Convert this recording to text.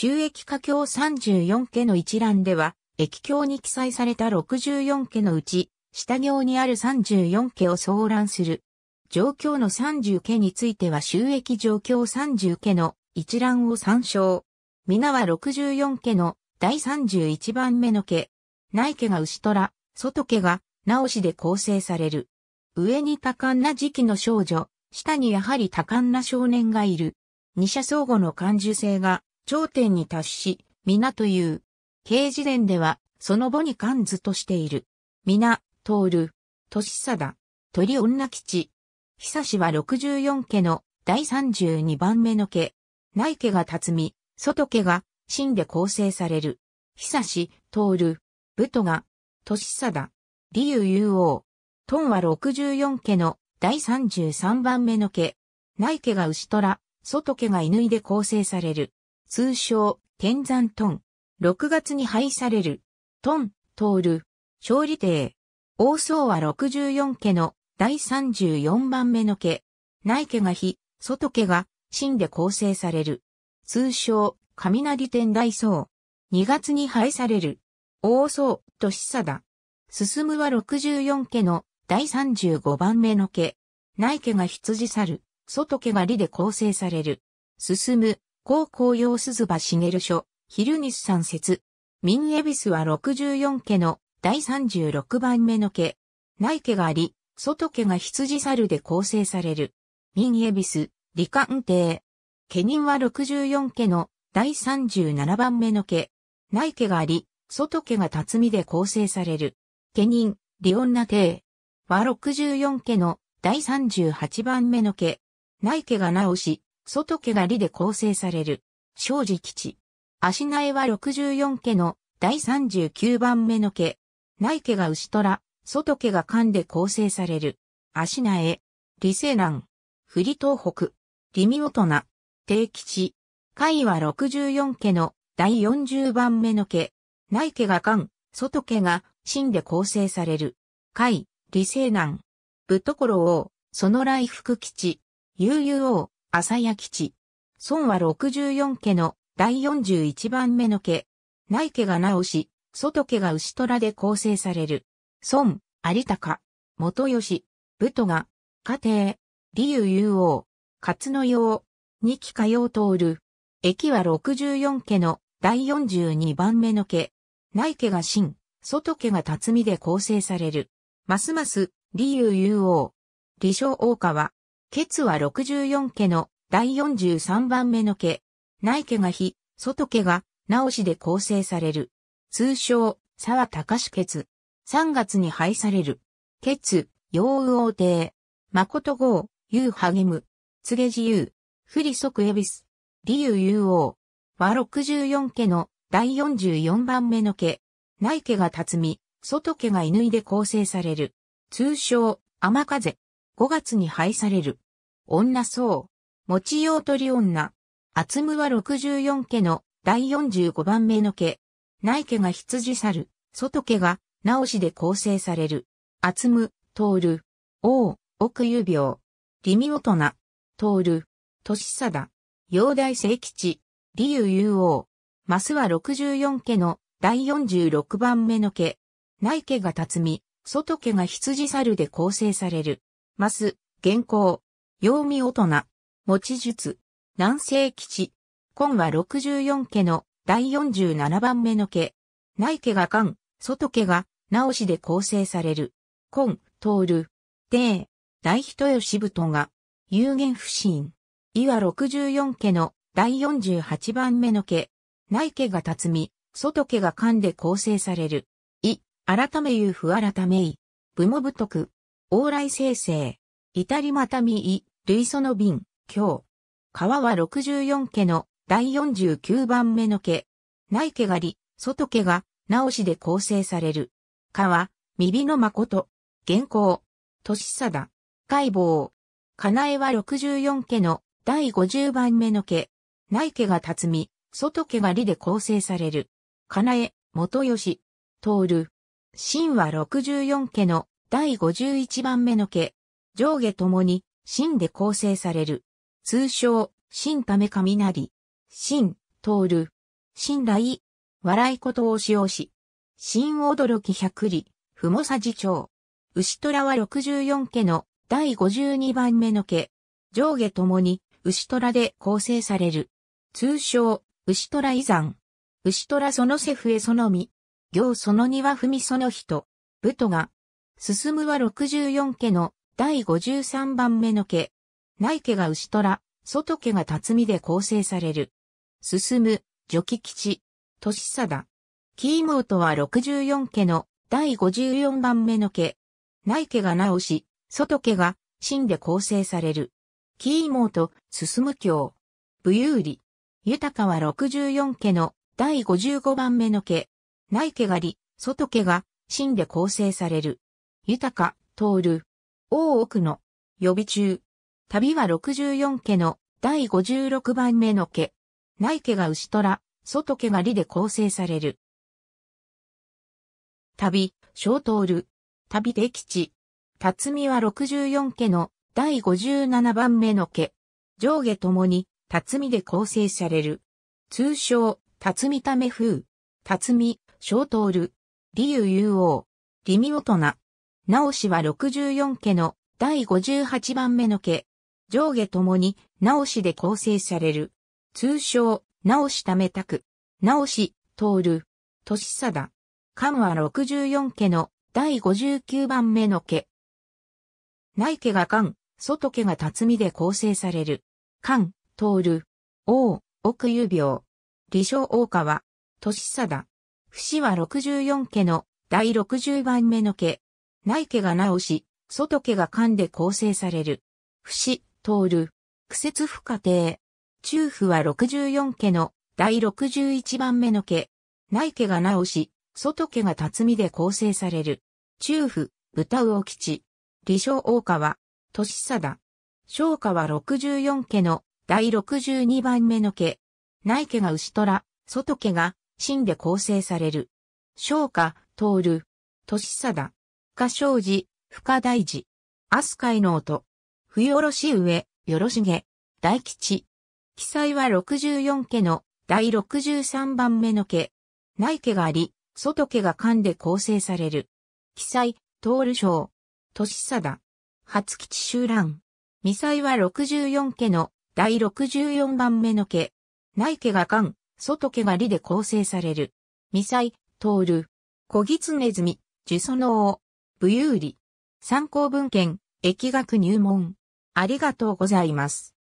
収益家教34家の一覧では、駅経に記載された64家のうち、下行にある34家を総覧する。状況の30家については収益状況30家の一覧を参照。皆は64家の第31番目の家。内家が牛虎、外家が直しで構成される。上に多感な時期の少女、下にやはり多感な少年がいる。二者相互の感受性が頂点に達し、皆という。刑事伝では、その母に関図としている。皆、通る、年貞、鳥女吉。久しは64家の第32番目の家。内家が辰巳、外家が真で構成される。久し、通る、武都が、年貞、理由有王。トンは64家の第33番目の家。内家が牛虎、外家が犬で構成される。通称、天山トン。6月に廃される。トン、通る。勝利帝。王宗は64家の第34番目の家。内家が非、外家が、真で構成される。通称、雷天大僧。2月に廃される。王僧、としさだ。進むは64家の第35番目の家。内家が羊猿、外家が理で構成される。進む、高紅葉鈴葉茂書、昼西三節。民恵比寿は64家の第36番目の家。内家があり、外家が羊猿で構成される。民恵比寿、理官邸。家人は64家の第37番目の家。内家があり、外家が辰巳で構成される。家人、リオンナ邸。は64家の第38番目の家。内家が直し、外家が里で構成される、庄司基地。足苗は64家の第39番目の家。内家が牛虎、外家が勘で構成される。足苗、理西南、振り東北、理美大人、定吉。海は64家の第40番目の家。内家が勘、外家が真で構成される。海、理西南、こ所王、その来福吉。悠々王、朝焼基地。孫は六十四家の第四十一番目の家。内家が直し、外家が牛虎で構成される。孫、有高、元吉、武都が、家庭、理由雄王、勝野用、二期火用通る。駅は六十四家の第四十二番目の家。内家が新、外家が辰巳で構成される。ますます、理由雄王。理小大川。ケツは64家の第43番目の家。内家が非、外家が直しで構成される。通称、沢高志ケツ。3月に廃される。ケツ、陽雨王帝。誠号、優励む。告げ自由。不利即恵比寿。理由優王。は64家の第44番目の家。内家が辰巳、外家が犬で構成される。通称、雨風。5月に廃される。女僧、持ち用鳥女。厚むは64家の第45番目の家。内家が羊猿、外家が直しで構成される。厚む、通る。王、奥遊病。ミオトナ、通る。年貞、陽大聖吉、理由有王。マスは64家の第46番目の家。内家が辰巳、外家が羊猿で構成される。ます、原稿、陽味大人、持ち術、南西吉。今は64家の第47番目の家。内家が官、外家が直しで構成される。今、通る。帝、大人吉太が、有限不信。伊は64家の第48番目の家。内家が辰巳、外家が官で構成される。い、改め言う不改めい。部も不徳。往来生成、至りまたタい、類その便、今日。川は六十四家の第四十九番目の家。内家がり、外家が直しで構成される。川、右の誠、原稿、年貞、解剖。かなえは六十四家の第五十番目の家。内家が辰巳、外家がりで構成される。かなえ、元吉、通る。神は六十四家の第51番目の毛、上下ともに、芯で構成される。通称、芯ため雷、芯、通る、芯雷。笑いことを使用し、芯驚き百里、ふもさじ長。牛虎は64家の第52番目の家、上下ともに牛虎で構成される。通称、牛虎遺産。牛虎その瀬、笛そのみ、行その庭踏みその人、武都が、進むは64家の第53番目の家。内家が牛虎、外家が辰巳で構成される。進む、除気吉、年貞。キーモートは64家の第54番目の家。内家が直し、外家が真で構成される。キーモート、進む教。武有利。豊かは64家の第55番目の家。内家がり、外家が真で構成される。豊か、徹、大奥の、予備中。旅は64家の、第56番目の家。内家が牛虎、外家が利で構成される。旅、小徹、旅で吉。辰巳は64家の、第57番目の家。上下ともに、辰巳で構成される。通称、辰巳ため風。辰巳、小徹、理由有王、理味大人。直氏は64家の第58番目の家。上下ともに直氏で構成される。通称、直氏ためたく。直氏、通る。年貞。カムは64家の第59番目の家。内家が関、外家が辰巳で構成される。関、通る。王、奥有病。理将王家は、年貞。不死は64家の第60番目の家。内家が直し、外家がんで構成される。不死、通る。苦節不可定。中府は64家の第61番目の家。内家が直し、外家が辰巳で構成される。中府、豚魚吉。李正大川、年貞。昭家は64家の第62番目の家。内家が牛虎、外家が真で構成される。昭家、通る。年貞。深庄寺、深大寺。飛鳥の音。冬おろし上、よろしげ。大吉。記載は64家の第63番目の家。内家があり、外家が勘で構成される。記載、通るル年貞。初吉集乱。未載は64家の第64番目の家。内家が勘、外家が理で構成される。未載、通る。小狐ネズミ、樹ソノ武有利。参考文献、疫学入門。ありがとうございます。